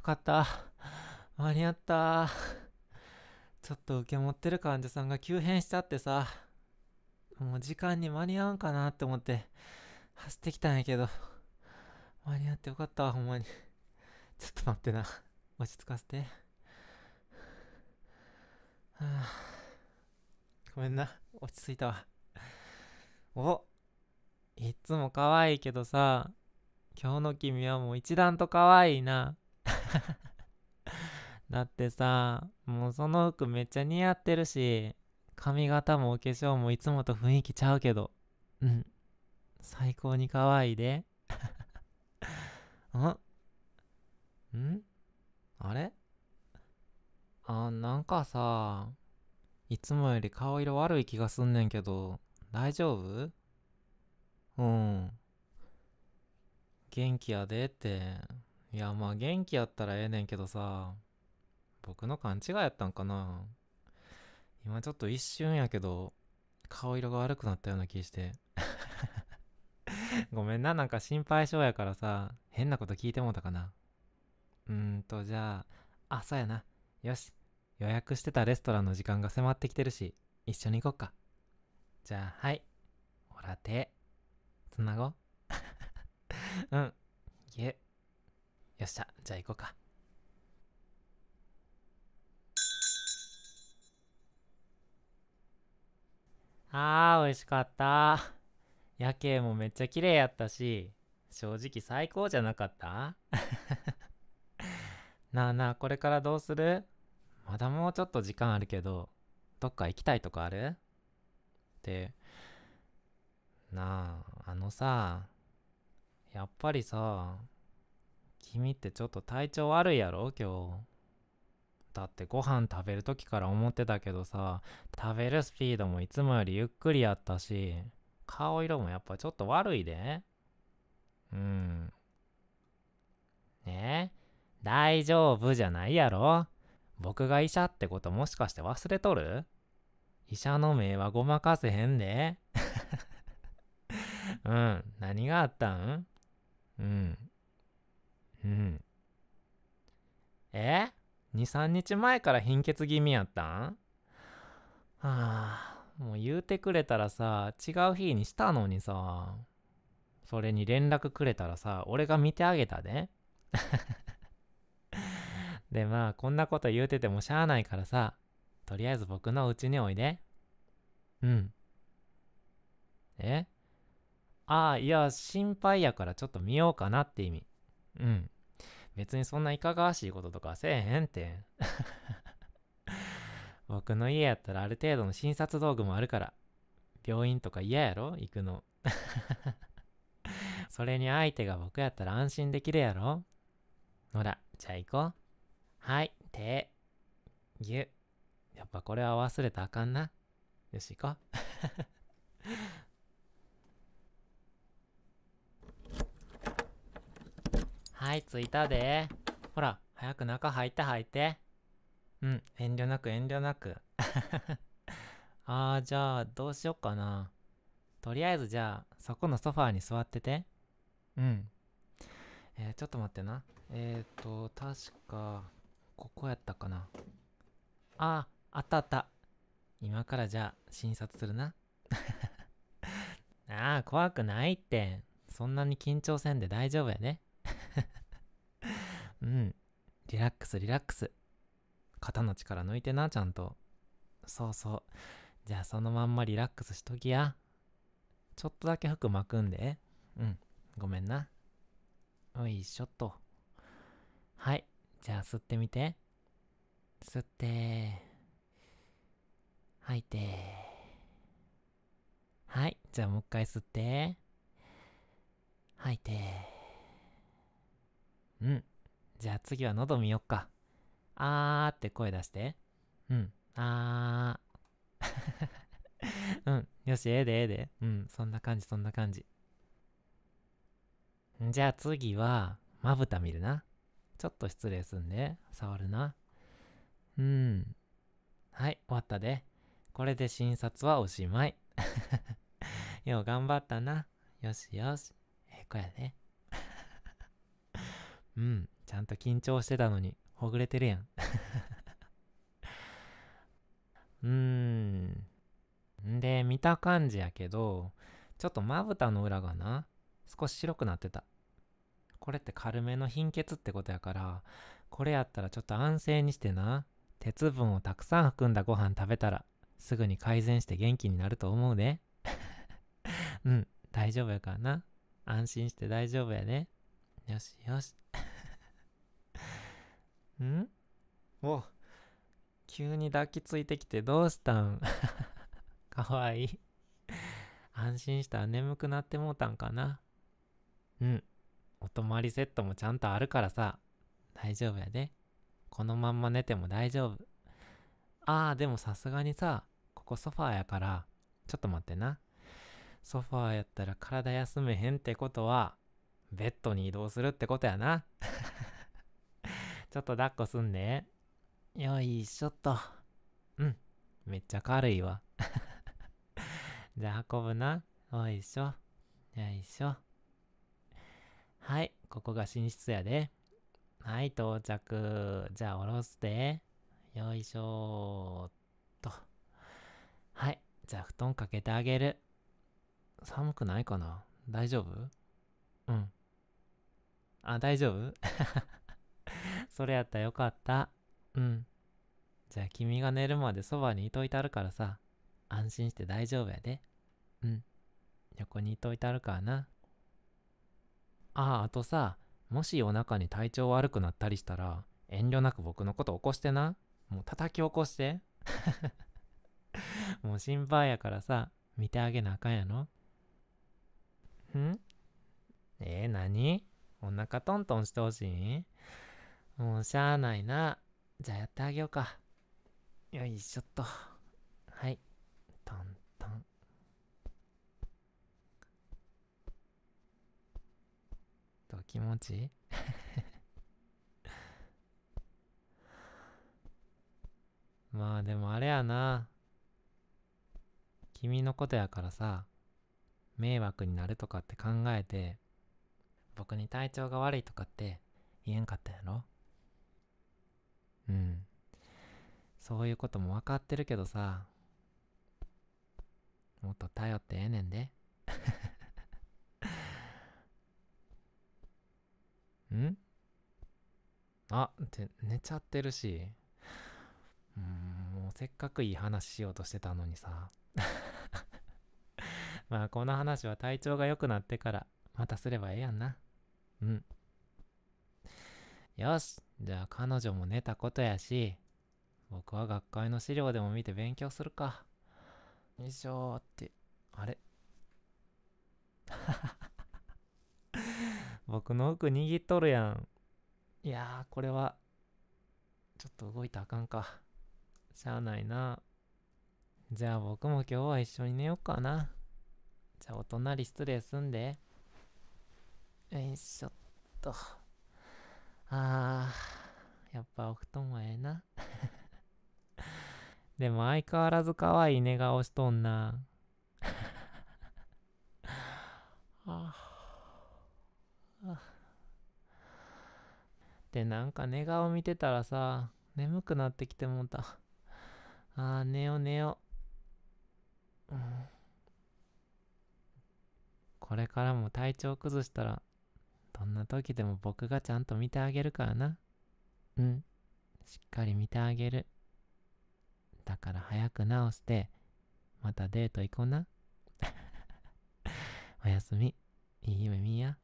よかった。間に合った。ちょっと受け持ってる患者さんが急変しちゃってさ、もう時間に間に合うんかなって思って、走ってきたんやけど、間に合ってよかったわ、ほんまに。ちょっと待ってな。落ち着かせて。はあ、ごめんな。落ち着いたわ。おいつも可愛いけどさ、今日の君はもう一段と可愛いな。だってさ、もうその服めっちゃ似合ってるし、髪型もお化粧もいつもと雰囲気ちゃうけど、うん。最高に可愛いで。んんあれあ、なんかさ、いつもより顔色悪い気がすんねんけど、大丈夫うん。元気やでっていやまあ元気やったらええねんけどさ僕の勘違いやったんかな今ちょっと一瞬やけど顔色が悪くなったような気して ごめんななんか心配性やからさ変なこと聞いてもうたかなうーんとじゃああそうやなよし予約してたレストランの時間が迫ってきてるし一緒に行こっかじゃあはいほら手つなごう うんいえよっしゃ、じゃあ行こうか。あー、美味しかった。夜景もめっちゃ綺麗やったし、正直最高じゃなかった なあなあ、これからどうするまだもうちょっと時間あるけど、どっか行きたいとこあるって、なあ、あのさ、やっぱりさ、君ってちょっと体調悪いやろ今日。だってご飯食べる時から思ってたけどさ、食べるスピードもいつもよりゆっくりやったし、顔色もやっぱちょっと悪いで。うん。ねえ、大丈夫じゃないやろ僕が医者ってこともしかして忘れとる医者の名はごまかせへんで。うん、何があったんうん。うんえ23日前から貧血気味やったんはあもう言うてくれたらさ違う日にしたのにさそれに連絡くれたらさ俺が見てあげたで でまあこんなこと言うててもしゃあないからさとりあえず僕のうちにおいでうんえああいや心配やからちょっと見ようかなって意味うん。別にそんないかがわしいこととかせえへんってん。僕の家やったらある程度の診察道具もあるから。病院とか嫌やろ行くの。それに相手が僕やったら安心できるやろほら、じゃあ行こう。はい、手、ぎゅ。やっぱこれは忘れたあかんな。よし、行こう。はい、着いたで。ほら、早く中入って入って。うん、遠慮なく遠慮なく。あー、じゃあ、どうしよっかな。とりあえずじゃあ、そこのソファーに座ってて。うん。えー、ちょっと待ってな。えっ、ー、と、確か、ここやったかな。あ、あったあった。今からじゃあ、診察するな。ああ、怖くないって。そんなに緊張せんで大丈夫やね。うん。リラックス、リラックス。肩の力抜いてな、ちゃんと。そうそう。じゃあそのまんまリラックスしときや。ちょっとだけ服巻くんで。うん。ごめんな。よいしょっと。はい。じゃあ吸ってみて。吸って。吐いて。はい。じゃあもう一回吸って。吐いて。うん。じゃあ次は喉見よっか。あーって声出して。うん。あー。うん。よし、ええでええで。うん。そんな感じ、そんな感じ。じゃあ次は、まぶた見るな。ちょっと失礼すんで、触るな。うん。はい、終わったで。これで診察はおしまい。よう頑張ったな。よしよし。ええ子やね。うん。ちゃんと緊張してたのに、ほぐれてるやん。うーん。で、見た感じやけど、ちょっとまぶたの裏がな、少し白くなってた。これって軽めの貧血ってことやから、これやったらちょっと安静にしてな、鉄分をたくさん含んだご飯食べたら、すぐに改善して元気になると思うで。うん、大丈夫やからな。安心して大丈夫やで、よしよし。んお急に抱きついてきてどうしたん かわいい安心したら眠くなってもうたんかなうんお泊まりセットもちゃんとあるからさ大丈夫やでこのまんま寝ても大丈夫ああでもさすがにさここソファーやからちょっと待ってなソファーやったら体休めへんってことはベッドに移動するってことやな ちょっと抱っこすんで。よいしょっと。うん。めっちゃ軽いわ。じゃあ運ぶな。よいしょ。よいしょ。はい。ここが寝室やで。はい、到着。じゃあ、おろして。よいしょっと。はい。じゃあ、布団かけてあげる。寒くないかな大丈夫うん。あ、大丈夫それやったらよかった。うん。じゃあ君が寝るまでそばにいといたるからさ、安心して大丈夫やで。うん。横にいといたるからな。ああ、あとさ、もしお腹に体調悪くなったりしたら、遠慮なく僕のこと起こしてな。もう叩き起こして。もう心配やからさ、見てあげなあかんやろ。んえー、何お腹トントンしてほしいもうしゃあないな。じゃあやってあげようか。よいしょっと。はい。トントン。と気持ちいい まあでもあれやな。君のことやからさ、迷惑になるとかって考えて、僕に体調が悪いとかって言えんかったそういうことも分かってるけどさ、もっと頼ってええねんで。んあ、って寝ちゃってるし。うん、もうせっかくいい話しようとしてたのにさ。まあこの話は体調が良くなってからまたすればええやんな。うん。よし、じゃあ彼女も寝たことやし、僕は学会の資料でも見て勉強するか。よいしょって、あれ 僕の奥握っとるやん。いやー、これは、ちょっと動いたあかんか。しゃあないな。じゃあ僕も今日は一緒に寝ようかな。じゃあお隣失礼すんで。よいしょっと。あー、やっぱお布団はええな。でも相変わらず可愛い寝顔しとんな。で、なんか寝顔見てたらさ、眠くなってきてもうた。ああ、寝よ寝よ。うん、これからも体調崩したら、どんな時でも僕がちゃんと見てあげるからな。うん。しっかり見てあげる。だから早く直して、またデート行こうな。おやすみ。いい夢見や。